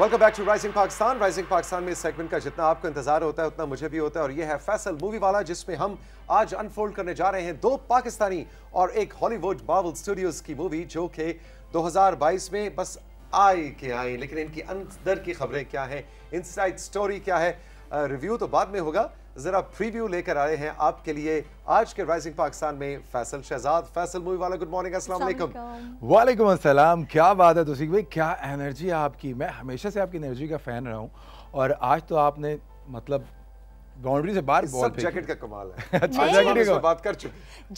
Welcome back to rising Pakistan rising Pakistan में इस segment का जितना आपको इंतजार होता है उतना मुझे भी होता है और ये है फैसल मूवी वाला जिसमें हम आज अनफोल्ड करने जा रहे हैं दो पाकिस्तानी और एक हॉलीवुड बाबल स्टूडियोज की मूवी जो कि 2022 में बस आए के आई लेकिन इनकी अंदर की खबरें क्या है इन स्टोरी क्या है रिव्यू तो बाद में होगा જરા પ્રિવ્યુ લેકર આયે હે આપકે લિયે આજ કે રાઇઝિંગ પાકિસ્તાન મે ફૈઝલ શહઝાદ ફૈઝલ મૂવી વાલા ગુડ મોર્નિંગ અસલામ عليكم વાય અલયકુમ અસલામ ક્યા બાત હે ਤੁਸੀਂ ભઈ ક્યા એનર્જી આપકી મે હમેશા સે આપકી એનર્જી કા ફેન રહા હું ઓર આજ તો આપને મતલબ બાઉન્ડ્રી સે બાર બાર પે જેકેટ કા કમાલ હે અચ્છા જાગી દેગા વાત કર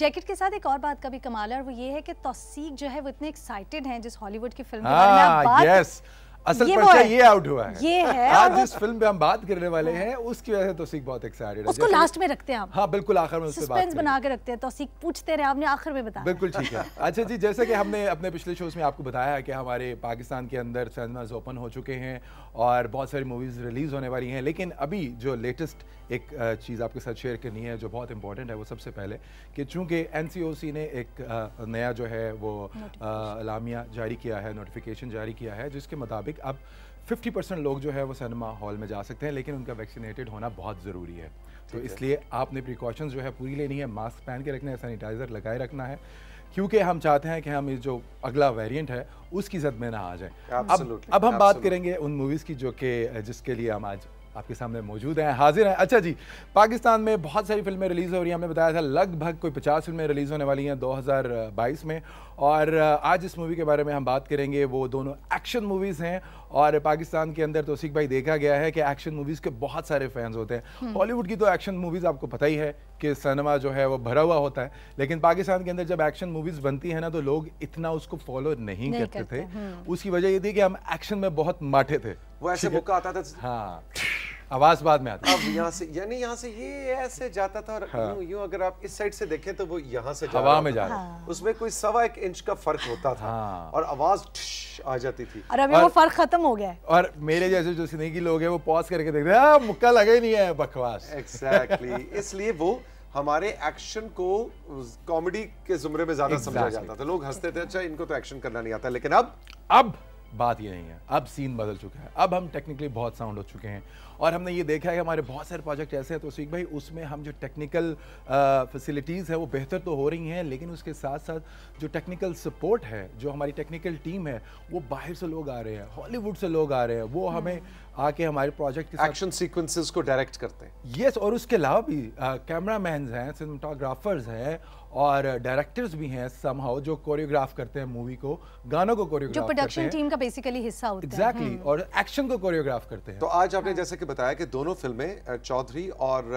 જેકેટ કે સાથ એક ઓર બાત કભી કમાલર વો યે હે કે તौसीક જો હે વો ઇતને એક્સાઇટેડ હે જિસ હોલીવુડ કી ફિલ્મ મે યસ असल ये, है। ये आउट हुआ है ये है आज जिस फिल्म पे हम बात करने वाले हैं उसकी वजह से तौसीक बहुत एक्साइटेड है उसको लास्ट में रखते हैं आप हाँ बिल्कुल आखिर में सस्पेंस बना के रखते हैं तौसीक पूछते रहे आपने आखिर में बताया बिल्कुल ठीक है अच्छा जी जैसे कि हमने अपने पिछले शोज में आपको बताया कि हमारे पाकिस्तान के अंदर सिनेमाज ओपन हो चुके हैं और बहुत सारी मूवीज रिलीज होने वाली हैं लेकिन अभी जो लेटेस्ट एक चीज़ आपके साथ शेयर करनी है जो बहुत इंपॉर्टेंट है वो सबसे पहले कि चूंकि एन ने एक नया जो है वो अलामिया जारी किया है नोटिफिकेशन जारी किया है जिसके मुताबिक मुताबिक अब 50 परसेंट लोग जो है वो सिनेमा हॉल में जा सकते हैं लेकिन उनका वैक्सीनेटेड होना बहुत ज़रूरी है तो इसलिए आपने प्रिकॉशन जो है पूरी लेनी है मास्क पहन के रखना है सैनिटाइज़र लगाए रखना है क्योंकि हम चाहते हैं कि हम ये जो अगला वेरिएंट है उसकी जद में ना आ जाए अब अब हम बात करेंगे उन मूवीज़ की जो कि जिसके लिए हम आज आपके सामने मौजूद हैं हाजिर हैं अच्छा जी पाकिस्तान में बहुत सारी फिल्में रिलीज़ हो रही हैं हमने बताया था लगभग कोई पचास फिल्में रिलीज़ होने वाली हैं 2022 में और आज इस मूवी के बारे में हम बात करेंगे वो दोनों एक्शन मूवीज़ हैं और पाकिस्तान के अंदर तो सिख भाई देखा गया है कि एक्शन मूवीज़ के बहुत सारे फैंस होते हैं बॉलीवुड हम्म। की तो एक्शन मूवीज़ आपको पता ही है कि सिनेमा जो है वो भरा हुआ होता है लेकिन पाकिस्तान के अंदर जब एक्शन मूवीज़ बनती है ना तो लोग इतना उसको फॉलो नहीं, करते थे हम्म। उसकी वजह ये थी कि हम एक्शन में बहुत माठे थे वो ऐसे बुक्का आता था हाँ आवाज बाद में आती अब यहाँ से यानी यहाँ से ये ऐसे जाता था और हाँ। यूं, यूं अगर आप इस साइड से देखें तो वो यहाँ से हवा में जा रहा हाँ। उसमें कोई सवा एक इंच का फर्क होता था हाँ। और आवाज आ जाती थी और अभी और, वो फर्क खत्म हो गया और मेरे जैसे जो सिनेगी लोग हैं वो पॉज करके देख रहे हैं हाँ, मुक्का लगे नहीं है बकवास एग्जैक्टली exactly. इसलिए वो हमारे एक्शन को कॉमेडी के जुमरे में ज्यादा समझा जाता था लोग हंसते थे अच्छा इनको तो एक्शन करना नहीं आता लेकिन अब अब बात ये नहीं है अब सीन बदल चुका है अब हम टेक्निकली बहुत साउंड हो चुके हैं और हमने ये देखा है कि हमारे बहुत सारे प्रोजेक्ट ऐसे हैं तो सीख भाई उसमें हम जो टेक्निकल फैसिलिटीज़ है वो बेहतर तो हो रही हैं लेकिन उसके साथ साथ जो टेक्निकल सपोर्ट है जो हमारी टेक्निकल टीम है वो बाहर से लोग आ रहे हैं हॉलीवुड से लोग आ रहे हैं वो हमें हम्म। आके हमारे प्रोजेक्ट के एक्शन सीक्वेंसेस को डायरेक्ट करते हैं यस और उसके अलावा भी कैमरा मैन हैं सिनेमाटोग्राफर्स हैं और डायरेक्टर्स भी हैं समहाउ जो कोरियोग्राफ करते हैं मूवी को गानों को कोरियोग्राफ जो प्रोडक्शन टीम का बेसिकली हिस्सा होता exactly, है हम्म। एग्जैक्टली और एक्शन को कोरियोग्राफ करते हैं तो आज आपने हाँ। जैसे कि बताया कि दोनों फिल्में चौधरी और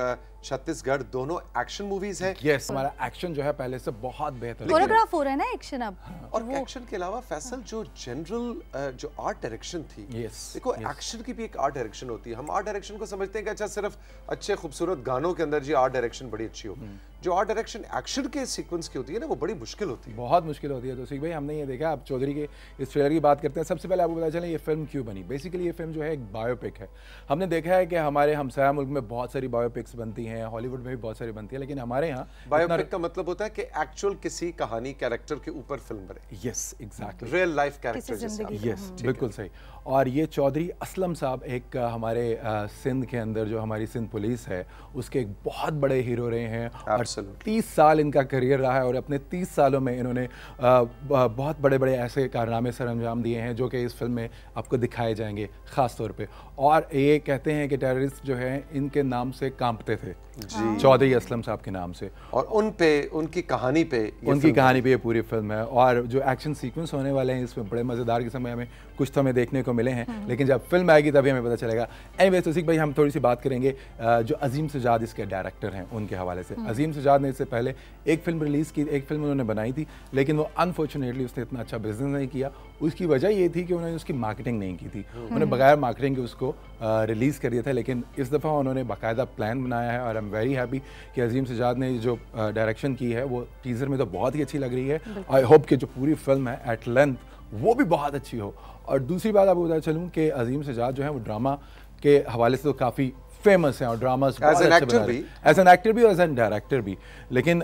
छत्तीसगढ़ दोनों एक्शन मूवीज है yes, हमारा एक्शन जो है पहले से बहुत बेहतर कोरियोग्राफ हो रहा है ना एक्शन अब हाँ, हाँ। और एक्शन के अलावा फैसल जो जनरल जो आर्ट डायरेक्शन थी yes, देखो एक्शन yes. की भी एक आर्ट डायरेक्शन होती है हम आर्ट डायरेक्शन को समझते हैं कि अच्छा सिर्फ अच्छे खूबसूरत गानों के अंदर जी आर्ट डायरेक्शन बड़ी अच्छी हो हम्म। जो आर्ट डायरेक्शन एक्शन के सीक्वेंस की होती है ना वो बड़ी मुश्किल होती है बहुत मुश्किल होती है तो सीख भाई हमने ये देखा आप चौधरी के इस ट्रेलर की बात करते हैं सबसे पहले आपको पता चले ये फिल्म क्यों बनी बेसिकली ये फिल्म जो है एक बायोपिक है हमने देखा है कि हमारे हमसाया मुल्क में बहुत सारी बायोपिक्स बनती हैं हैं हॉलीवुड में भी बहुत सारी बनती है लेकिन हमारे यहाँ बायोपिक का मतलब होता है कि एक्चुअल किसी कहानी कैरेक्टर के ऊपर फिल्म बने yes exactly real life character yes बिल्कुल सही और ये चौधरी असलम साहब एक हमारे सिंध के अंदर जो हमारी सिंध पुलिस है उसके एक बहुत बड़े हीरो रहे हैं और तीस साल इनका करियर रहा है और अपने तीस सालों में इन्होंने बहुत बड़े बड़े ऐसे कारनामे सर अंजाम दिए हैं जो कि इस फिल्म में आपको दिखाए जाएंगे ख़ास तौर पर और ये कहते हैं कि टेररिस्ट जो है इनके नाम से कांपते थे जी हाँ। चौधरी असलम साहब के नाम से और उन पे उनकी कहानी पे उनकी कहानी पे ये पूरी फिल्म है और जो एक्शन सीक्वेंस होने वाले हैं इसमें बड़े मज़ेदार किस्म में हमें कुछ तो हमें देखने को मिले हैं हाँ। लेकिन जब फिल्म आएगी तभी हमें पता चलेगा एनी वे तोसिक भाई हम थोड़ी सी बात करेंगे जो अजीम सजाद इसके डायरेक्टर हैं उनके हवाले से हाँ। अजीम सजाद ने इससे पहले एक फिल्म रिलीज़ की एक फिल्म उन्होंने बनाई थी लेकिन वो अनफॉर्चुनेटली उसने इतना अच्छा बिजनेस नहीं किया उसकी वजह ये थी कि उन्होंने उसकी मार्केटिंग नहीं की थी उन्हें बगैर मार्केटिंग के उसको रिलीज़ कर दिया था लेकिन इस दफ़ा उन्होंने बाकायदा प्लान बनाया है और आई एम वेरी हैप्पी कि अजीम सजाद ने जो डायरेक्शन uh, की है वो टीज़र में तो बहुत ही अच्छी लग रही है आई होप कि जो पूरी फिल्म है एट लेंथ वो भी बहुत अच्छी हो और दूसरी बात आपको बता चलूँ कि अजीम सजाद जो है वो ड्रामा के हवाले से तो काफ़ी फेमस हैं और ड्रामास एज एन एक्टर भी एज एन एक्टर भी और एज एन डायरेक्टर भी लेकिन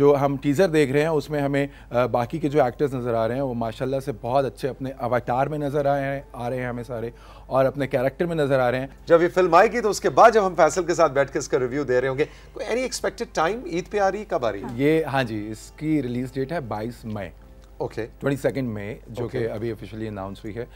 जो हम टीज़र देख रहे हैं उसमें हमें बाकी के जो एक्टर्स नज़र आ रहे हैं वो माशाल्लाह से बहुत अच्छे अपने अवतार में नज़र आए हैं आ रहे हैं हमें सारे और अपने कैरेक्टर में नज़र आ रहे हैं जब ये फिल्म आएगी तो उसके बाद जब हम फैसल के साथ बैठ कर इसका रिव्यू दे रहे होंगे एनी एक्सपेक्टेड टाइम ईद पे आ रही है कब आ रही है ये हाँ जी इसकी रिलीज डेट है बाईस मई ओके ट्वेंटी सेकेंड में जो कि अभी ऑफिशियली अनाउंस हुई है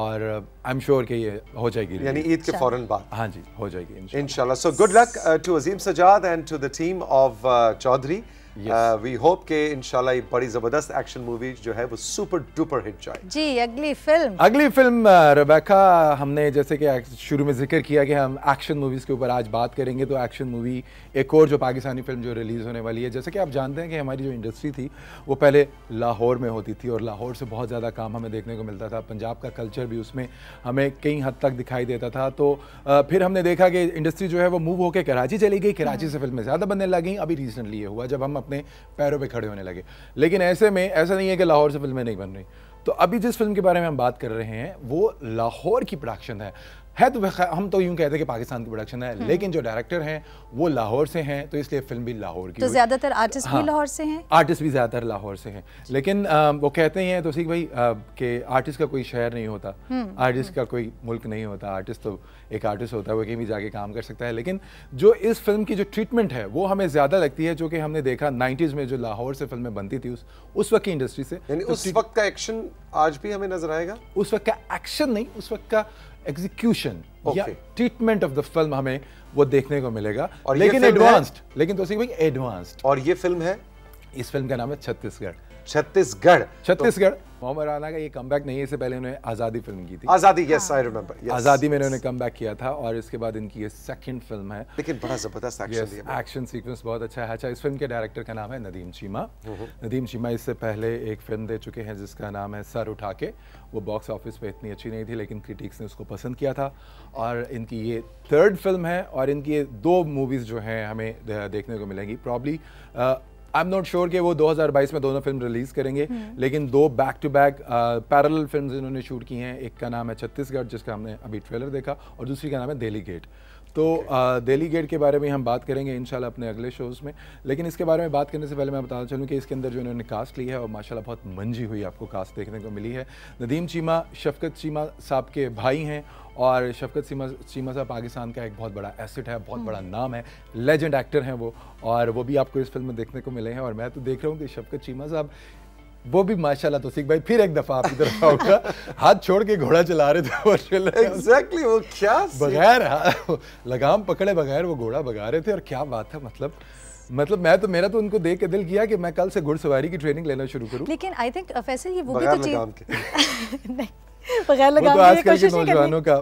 और आई एम श्योर कि ये हो जाएगी यानी ईद के अच्छा। फौरन बाद हाँ जी हो जाएगी इंशाल्लाह so good luck to Azeem Sajjad and to the team of Chaudhry we hope के इनशाला बड़ी जबरदस्त एक्शन मूवी जो है वो सुपर डुपर हिट जाए जी अगली फिल्म अगली फिल्म रबैका uh, हमने जैसे कि शुरू में जिक्र किया कि हम एक्शन मूवीज के ऊपर आज बात करेंगे तो एक्शन मूवी एक और जो पाकिस्तानी फिल्म जो रिलीज होने वाली है जैसे कि आप जानते हैं कि हमारी जो इंडस्ट्री थी वो पहले लाहौर में होती थी और लाहौर से बहुत ज़्यादा काम हमें देखने को मिलता था पंजाब का कल्चर भी उसमें हमें कई हद तक दिखाई देता था तो uh, फिर हमने देखा कि इंडस्ट्री जो है वो मूव होकर कराची चली गई कराची से फिल्में ज़्यादा बनने लगी अभी रिसेंटली ये हुआ जब हम अपने पैरों पर खड़े होने लगे लेकिन ऐसे में ऐसा नहीं है कि लाहौर से फिल्में नहीं बन रही तो अभी जिस फिल्म के बारे में हम बात कर रहे हैं वो लाहौर की प्रोडक्शन है है तो हम तो यूं कहते हैं कि पाकिस्तान की प्रोडक्शन है हम्म। लेकिन जो डायरेक्टर हैं वो लाहौर से हैं तो इसलिए फिल्म भी लाहौर की तो ज्यादातर आर्टिस्ट भी हाँ। लाहौर से हैं आर्टिस्ट भी ज्यादातर लाहौर से हैं लेकिन आ, वो कहते हैं तो सीख भाई कि आर्टिस्ट का कोई शहर नहीं होता आर्टिस्ट हम्म, हम्म। का कोई मुल्क नहीं होता आर्टिस्ट तो एक आर्टिस्ट होता है वो कहीं भी जाके काम कर सकता है लेकिन जो इस फिल्म की जो ट्रीटमेंट है वो हमें ज्यादा लगती है जो कि हमने देखा नाइन्टीज में जो लाहौर से फिल्में बनती थी उस वक्त की इंडस्ट्री से तो उस वक्त का एक्शन आज भी हमें नजर आएगा उस वक्त का एक्शन नहीं उस वक्त का execution treatment of the film हमें वो देखने को मिलेगा और लेकिन एडवांस्ड लेकिन तो भाई एडवांस्ड और ये फिल्म है इस फिल्म का नाम है छत्तीसगढ़ छत्तीसगढ़ छत्तीसगढ़ मोहम्मद राना का ये कम नहीं है इससे पहले उन्होंने आज़ादी फिल्म की थी आज़ादी यस आई रिमेम्बर आज़ादी में इन्होंने कम किया था और इसके बाद इनकी ये सेकंड फिल्म है लेकिन बड़ा ज़बरदस्त एक्शन सीक्वेंस बहुत अच्छा है अच्छा इस फिल्म के डायरेक्टर का नाम है नदीम चीमा हम्म। नदीम चीमा इससे पहले एक फिल्म दे चुके हैं जिसका नाम है सर उठा के वो बॉक्स ऑफिस पर इतनी अच्छी नहीं थी लेकिन क्रिटिक्स ने उसको पसंद किया था और इनकी ये थर्ड फिल्म है और इनकी ये दो मूवीज़ जो हैं हमें देखने को मिलेंगी probably I am not sure कि वो 2022 में दोनों फिल्म रिलीज़ करेंगे लेकिन दो back to back parallel film इन्होंने शूट की हैं एक का नाम है छत्तीसगढ़ जिसका हमने अभी ट्रेलर देखा और दूसरी का नाम है दिल्ली गेट तो दिल्ली गेट के बारे में हम बात करेंगे इन अपने अगले शोज़ में लेकिन इसके बारे में बात करने से पहले मैं बताना चाहूँ कि इसके अंदर जो इन्होंने कास्ट ली है और माशाल्लाह बहुत मंजी हुई आपको कास्ट देखने को मिली है नदीम चीमा शफकत चीमा साहब के भाई हैं और शफकत सीमा चीमा साहब पाकिस्तान का एक बहुत बड़ा एसेट है बहुत बड़ा हम्म। नाम है लेजेंड एक्टर हैं वो और वो भी आपको इस फिल्म में देखने को मिले हैं और मैं तो देख रहा हूँ कि शफकत चीमा साहब वो भी माशाल्लाह तो सिख भाई फिर एक दफा आपकी तरफ आऊंगा हाथ छोड़ के घोड़ा चला रहे थे एग्जैक्टली exactly, वो क्या बगैर लगाम पकड़े बगैर वो घोड़ा भगा रहे थे और क्या बात है मतलब मतलब मैं तो मेरा तो उनको देख के दिल किया कि मैं कल से घुड़सवारी की ट्रेनिंग लेना शुरू करूं लेकिन आई थिंक फैसल ये वो भी तो चीज नहीं बगैर तो लगाम के कोशिश नहीं नौजवानों का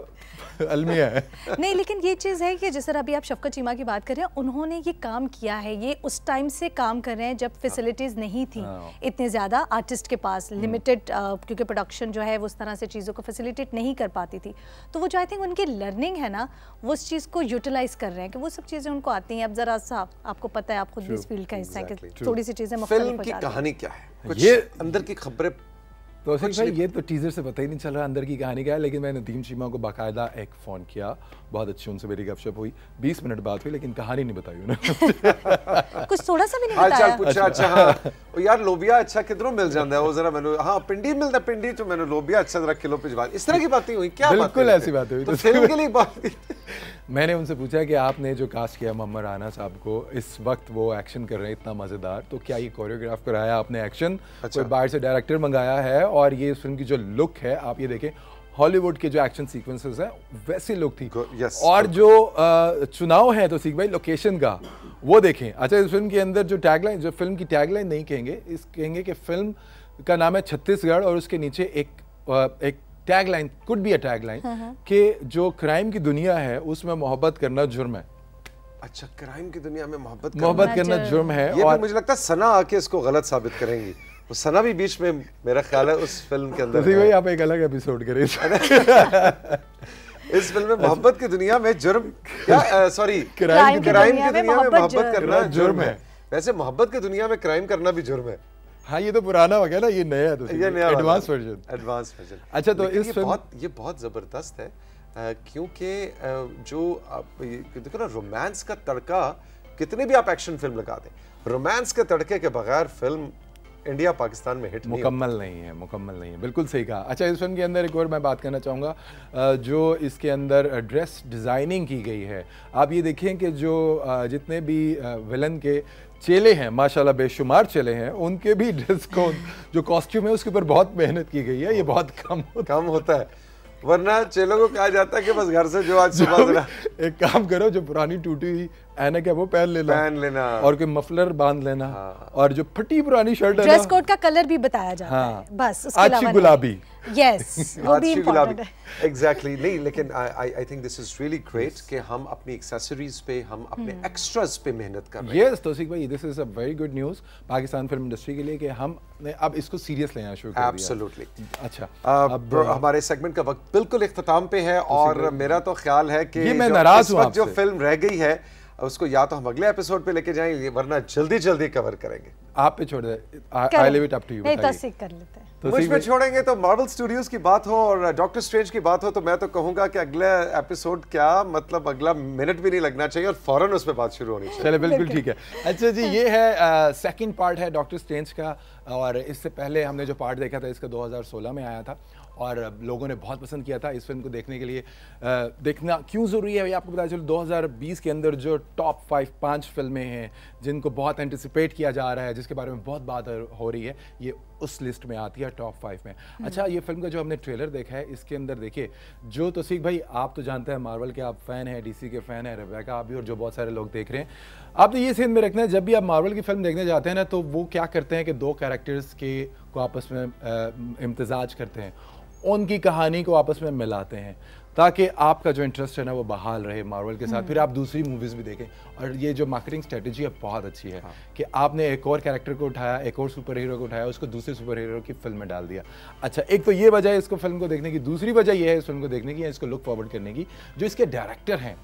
अलमिया है नहीं लेकिन ये चीज़ है कि जिस तरह अभी आप शफकत चीमा की बात कर रहे हैं उन्होंने ये काम किया है ये उस टाइम से काम कर रहे हैं जब फैसिलिटीज़ हाँ। नहीं थी हाँ। इतने ज़्यादा आर्टिस्ट के पास लिमिटेड हम्म। क्योंकि प्रोडक्शन जो है वो उस तरह से चीज़ों को फैसिलिटेट नहीं कर पाती थी तो वो जो आई थिंक उनकी लर्निंग है ना वो उस चीज़ को यूटिलाइज़ कर रहे हैं कि वो सब चीज़ें उनको आती हैं अब ज़रा सा आपको पता है आप खुद इस फील्ड का हिस्सा है कि थोड़ी सी चीज़ें कहानी क्या है ये अंदर की खबरें तो असल ये तो टीजर से पता ही नहीं चल रहा अंदर की कहानी का है लेकिन मैंने नदीम चीमा को बाकायदा एक फ़ोन किया बहुत अच्छी उनसे मेरी गपशप हुई बीस मिनट बात हुई लेकिन कहानी नहीं बताई उन्होंने कुछ थोड़ा सा भी नहीं हाँ, बताया पूछा अच्छा हां यार लोबिया अच्छा किधरों मिल जाता है वो जरा मैंने हाँ पिंडी मिलता पिंडी तो मैंने लोबिया अच्छा जरा किलो भिजवा इस तरह की बातें हुई क्या बिल्कुल ऐसी बात हुई तो फिल्म तो- के लिए बात मैंने उनसे पूछा कि आपने जो कास्ट किया मोहम्मद राना साहब को इस वक्त वो एक्शन कर रहे हैं इतना मज़ेदार तो क्या ये कोरियोग्राफ कराया आपने एक्शन अच्छा। बाहर से डायरेक्टर मंगाया है और ये इस फिल्म की जो लुक है आप ये देखें हॉलीवुड के जो एक्शन सीक्वेंसेस हैं वैसे लोग थी yes, और okay. जो आ, चुनाव है तो सीख भाई लोकेशन का वो देखें अच्छा इस फिल्म के अंदर जो टैगलाइन जो फिल्म की टैगलाइन नहीं कहेंगे इस कहेंगे कि फिल्म का नाम है छत्तीसगढ़ और उसके नीचे एक आ, एक tagline could be a tagline कि जो क्राइम की दुनिया है उसमें मोहब्बत करना जुर्म है अच्छा क्राइम की दुनिया में मोहब्बत मोहब्बत करना अच्छा। जुर्म है तो और मुझे लगता है सना आके इसको गलत साबित करेंगी वो सना भी बीच में मेरा ख्याल है उस फिल्म के अंदर भाई तो आप एक अलग एपिसोड करें इस फिल्म में मोहब्बत की दुनिया में जुर्म क्या सॉरी क्राइम की दुनिया में मोहब्बत करना जुर्म है वैसे मोहब्बत की दुनिया में क्राइम करना भी जुर्म है हाँ ये तो पुराना हो गया ना ये नया तो ये नया एडवांस वर्जन एडवांस वर्जन अच्छा तो इस ये बहुत ये बहुत ज़बरदस्त है क्योंकि जो आप देखो ना रोमांस का तड़का कितने भी आप एक्शन फिल्म लगा दें रोमांस के तड़के के बगैर फिल्म इंडिया पाकिस्तान में हिट मुकम्मल नहीं, नहीं है मुकम्मल नहीं है बिल्कुल सही कहा अच्छा इस फिल्म के अंदर एक और मैं बात करना चाहूँगा जो इसके अंदर ड्रेस डिज़ाइनिंग की गई है आप ये देखें कि जो जितने भी विलन के चेले हैं माशाल्लाह बेशुमार चेले हैं उनके भी ड्रेस को जो कॉस्ट्यूम है उसके ऊपर बहुत मेहनत की गई है ये बहुत कम कम होता है वरना चेलों को कहा जाता है कि बस घर से जो आज सुबह एक काम करो जो पुरानी टूटी हुई ऐनक है वो पहन लेना पहन लेना और कोई मफलर बांध लेना हाँ। और जो फटी पुरानी शर्ट ड्रेस कोड का कलर भी बताया जाता हाँ। है बस उसके अलावा गुलाबी यस वो भी इंपॉर्टेंट है एग्जैक्टली नहीं लेकिन I I think this is really great कि हम अपनी एक्सेसरीज पे हम अपने एक्स्ट्रास हम्म। पे मेहनत कर रहे हैं यस तौसीक भाई this is a very good news Pakistan film industry के लिए कि हम ने अब इसको सीरियस लेना शुरू कर दिया एब्सोल्युटली अच्छा अब हमारे सेगमेंट का वक्त बिल्कुल इख्तिताम पे है और मेरा तो ख्याल है कि ये मैं नाराज हूं जो फिल्म रह गई है उसको या तो हम अगले एपिसोड पे लेके जाएंगे वरना जल्दी जल्दी कवर करेंगे आप पे छोड़ दे I leave it up to you नहीं तस्दीक कर लेते हैं तो मुझ में छोड़ेंगे तो मार्वल स्टूडियोज की बात हो और डॉक्टर स्ट्रेंज की बात हो तो मैं तो कहूंगा कि अगला एपिसोड क्या मतलब अगला मिनट भी नहीं लगना चाहिए और फौरन उस पर बात शुरू होनी चाहिए चले बिल्कुल ठीक है अच्छा जी ये है सेकंड पार्ट है डॉक्टर स्ट्रेंज का और इससे पहले हमने जो पार्ट देखा था इसका दो में आया था और लोगों ने बहुत पसंद किया था इस फिल्म को देखने के लिए आ, देखना क्यों ज़रूरी है ये आपको पता चलो 2020 के अंदर जो टॉप फाइव पांच फिल्में हैं जिनको बहुत एंटिसिपेट किया जा रहा है जिसके बारे में बहुत बात हो रही है ये उस लिस्ट में आती है टॉप फाइव में हम्म। अच्छा ये फिल्म का जो हमने ट्रेलर देखा है इसके अंदर देखिए जो तोसीक भाई आप तो जानते हैं मार्वल के आप फ़ैन हैं डीसी के फ़ैन हैं रबैका आप भी और जो बहुत सारे लोग देख रहे हैं आप तो ये सीन में रखना है जब भी आप मार्वल की फिल्म देखने जाते हैं ना तो वो क्या करते हैं कि दो कैरेक्टर्स के को आपस में इम्तजाज करते हैं उनकी कहानी को आपस में मिलाते हैं ताकि आपका जो इंटरेस्ट है ना वो बहाल रहे मार्वल के साथ हम्म। फिर आप दूसरी मूवीज़ भी देखें और ये जो मार्केटिंग स्ट्रेटजी है बहुत अच्छी है हाँ। कि आपने एक और कैरेक्टर को उठाया एक और सुपर हीरो को उठाया उसको दूसरे सुपर हीरो की फिल्म में डाल दिया अच्छा एक तो ये वजह है इसको फिल्म को देखने की दूसरी वजह यह है इस फिल्म को देखने की या इसको लुक फॉरवर्ड करने की जो इसके डायरेक्टर हैं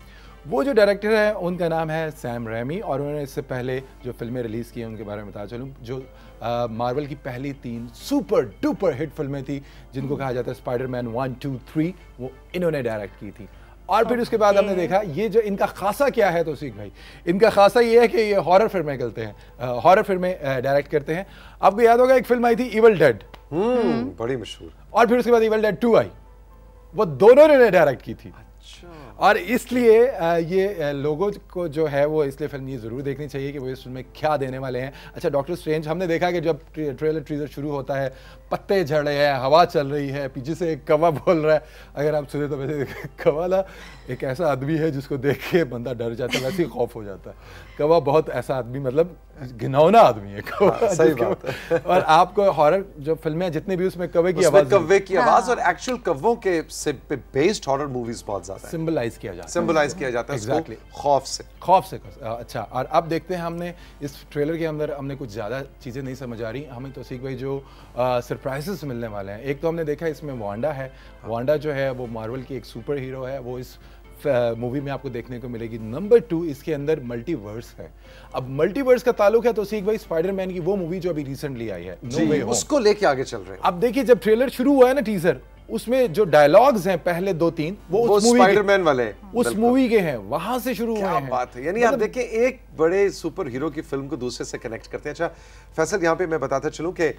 वो जो डायरेक्टर हैं उनका नाम है सैम रैमी और उन्होंने इससे पहले जो फिल्में रिलीज़ की हैं उनके बारे में बता चलूँ जो मार्वल की पहली तीन सुपर डुपर हिट फिल्में थी जिनको कहा जाता है स्पाइडरमैन वन टू थ्री वो इन्होंने डायरेक्ट की थी और फिर उसके बाद हमने देखा ये जो इनका खासा क्या है तो सीख भाई इनका खासा ये है कि ये हॉरर फिल्में करते हैं हॉरर फिल्में डायरेक्ट करते हैं आपको याद होगा एक फिल्म आई थी इवल डेड हम्म, बड़ी मशहूर और फिर उसके बाद इवल डेड टू आई वो दोनों ने डायरेक्ट की थी और इसलिए ये लोगों को जो है वो इसलिए फिल्म ये ज़रूर देखनी चाहिए कि वो इस फिल्म में क्या देने वाले हैं अच्छा डॉक्टर स्ट्रेंज हमने देखा कि जब ट्रेलर ट्रीजर शुरू होता है पत्ते झड़े हैं हवा चल रही है पीछे से एक कवा बोल रहा है अगर आप सुने तो वैसे कवाला एक ऐसा आदमी है जिसको देख के बंदा डर जाता है वैसे ही खौफ हो जाता है कवा बहुत ऐसा आदमी मतलब घिनौना आदमी है कवा हाँ, सही बात है और आपको हॉरर जो फिल्में जितने भी उसमें कवे की आवाज कवे की आवाज और एक्चुअल हाँ। कवों के बेस्ड हॉरर मूवीज बहुत ज्यादा सिंबलाइज किया जाता है सिंबलाइज किया जाता है एग्जैक्टली खौफ से खौफ से अच्छा और अब देखते हैं हमने इस ट्रेलर के अंदर हमने कुछ ज्यादा चीजें नहीं समझ आ रही हमें तो सीख भाई जो सरप्राइजेस मिलने वाले हैं एक तो हमने देखा इसमें वांडा है वांडा जो है वो मार्वल की एक सुपर हीरो है वो इस मूवी में आपको देखने को मिलेगी नंबर टू इसके अंदर मल्टीवर्स है अब मल्टीवर्स का ताल्लुक है तो सीख भाई स्पाइडरमैन की वो मूवी जो अभी रिसेंटली आई है no उसको लेके आगे चल रहे हैं अब देखिए जब ट्रेलर शुरू हुआ है ना टीजर उसमें जो डायलॉग्स हैं पहले दो तीन वो, वो उस स्पाइडरमैन वाले उस मूवी के हैं वहां से शुरू हुए हैं बात है यानी आप मतलब- देखें एक बड़े सुपर हीरो की फिल्म को दूसरे से कनेक्ट करते हैं अच्छा फैसल यहाँ पे मैं बताता चलूँ कि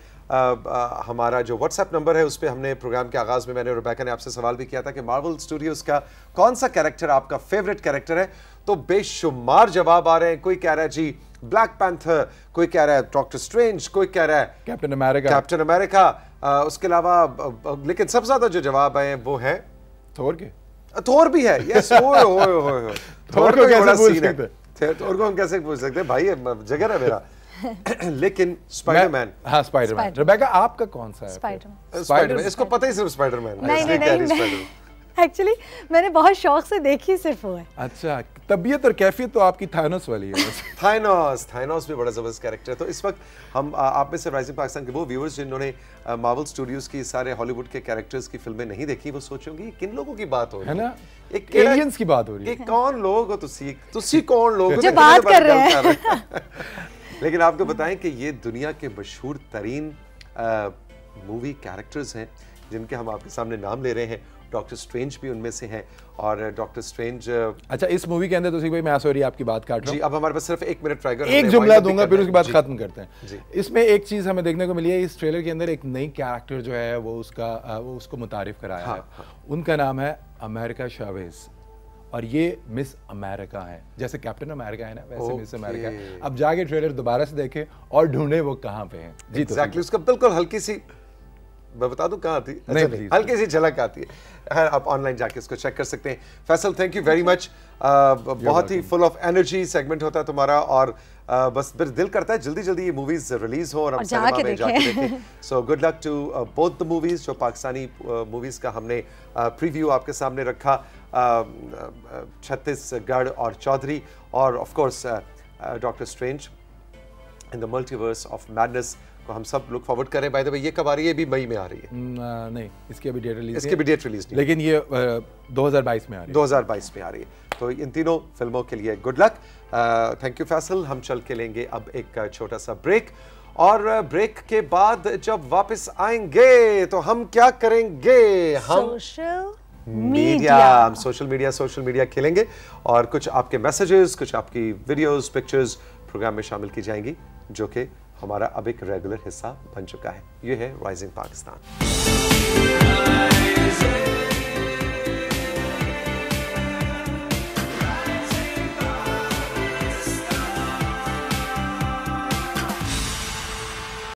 हमारा जो व्हाट्सएप नंबर है उस पर हमने प्रोग्राम के आगाज में मैंने रुबैका ने आपसे सवाल भी किया था कि मार्वल स्टूडियोज का कौन सा कैरेक्टर आपका फेवरेट कैरेक्टर है तो बेशुमार जवाब आ रहे हैं कोई कह रहा है जी ब्लैक पैंथर कोई कह रहा है डॉक्टर स्ट्रेंज कोई कह रहा है कैप्टन अमेरिका कैप्टन अमेरिका आ, उसके अलावा लेकिन सबसे ज़्यादा जो जवाब आए वो है थोर के थोर भी है यस थोर को कैसे पूछ सकते थोर को हम कैसे पूछ सकते हैं भाई जगह है मेरा लेकिन स्पाइडरमैन हाँ स्पाइडरमैन रेबेका आपका कौन सा है स्पाइडरमैन स्पाइडरमैन इसको पता ही सिर्फ स्पाइडरमैन नहीं नहीं नहीं एक्चुअली मैंने बहुत शौक से देखी सिर्फ वो है अच्छा तबीयत और कैफियत तो आपकी थाइनोस वाली है थाइनोस थाइनोस भी बड़ा ज़बरदस्त कैरेक्टर है तो इस वक्त हम आ, आप में से राइजिंग पाकिस्तान के वो व्यूअर्स जिन्होंने मार्वल स्टूडियोज़ की सारे हॉलीवुड के कैरेक्टर्स की फिल्में नहीं देखी वो सोचेंगे किन लोगों की बात हो रही है ना एक एलियंस की बात हो रही है कौन लोग हो तुसी तुसी कौन लोग जो बात कर रहे हैं लेकिन आपको बताएं कि ये दुनिया के मशहूर तरीन मूवी कैरेक्टर्स हैं जिनके हम आपके सामने नाम ले रहे हैं डॉक्टर स्ट्रेंज भी उनमें से हैं और डॉक्टर स्ट्रेंज अच्छा इस मूवी के अंदर तो भाई मैं सॉरी आपकी बात काट रहा हूँ जी अब हमारे पास सिर्फ एक मिनट ट्राई एक जुमला दूंगा फिर उसके बाद खत्म करते हैं इसमें एक चीज़ हमें देखने को मिली है इस ट्रेलर के अंदर एक नई कैरेक्टर जो है वो उसका वो उसको मुतारिफ कराया हाँ, है हाँ। उनका नाम है अमेरिका शावेज़ और ये मिस अमेरिका है जैसे कैप्टन अमेरिका है ना वैसे okay. मिस अमेरिका अब जाके ट्रेलर दोबारा से देखें और ढूंढें वो कहां पे हैं जी तो exactly. तो उसका बिल्कुल हल्की सी मैं बता दूं कहाँ थी अच्छा नहीं हल्की सी झलक आती है खैर आप ऑनलाइन जाके इसको चेक कर सकते हैं Faisal thank you very much बहुत ही फुल ऑफ एनर्जी सेगमेंट होता है तुम्हारा और uh, बस फिर दिल करता है जल्दी जल्दी ये मूवीज रिलीज हो और हम जाके देखें so good luck to both the movies जो पाकिस्तानी मूवीज uh, का हमने प्रीव्यू uh, आपके सामने रखा छत्तीसगढ़ और चौधरी और of course Doctor Strange in the Multiverse of Madness तो हम सब लुक फॉरवर्ड कर रहे हैं बाय द वे ये कब आ रही है अभी मई में आ रही है नहीं इसकी अभी डेट रिलीज इसकी भी डेट रिलीज नहीं लेकिन ये 2022 में आ रही है 2022 में आ रही है तो इन तीनों फिल्मों के लिए good luck thank you Faisal हम चल के लेंगे अब एक छोटा सा ब्रेक और ब्रेक के बाद जब वापस आएंगे तो हम क्या करेंगे हम मीडिया हम सोशल मीडिया सोशल मीडिया खेलेंगे और कुछ आपके मैसेजेस कुछ आपकी वीडियोस पिक्चर्स प्रोग्राम में शामिल की जाएंगी जो कि हमारा अब एक रेगुलर हिस्सा बन चुका है ये है राइजिंग पाकिस्तान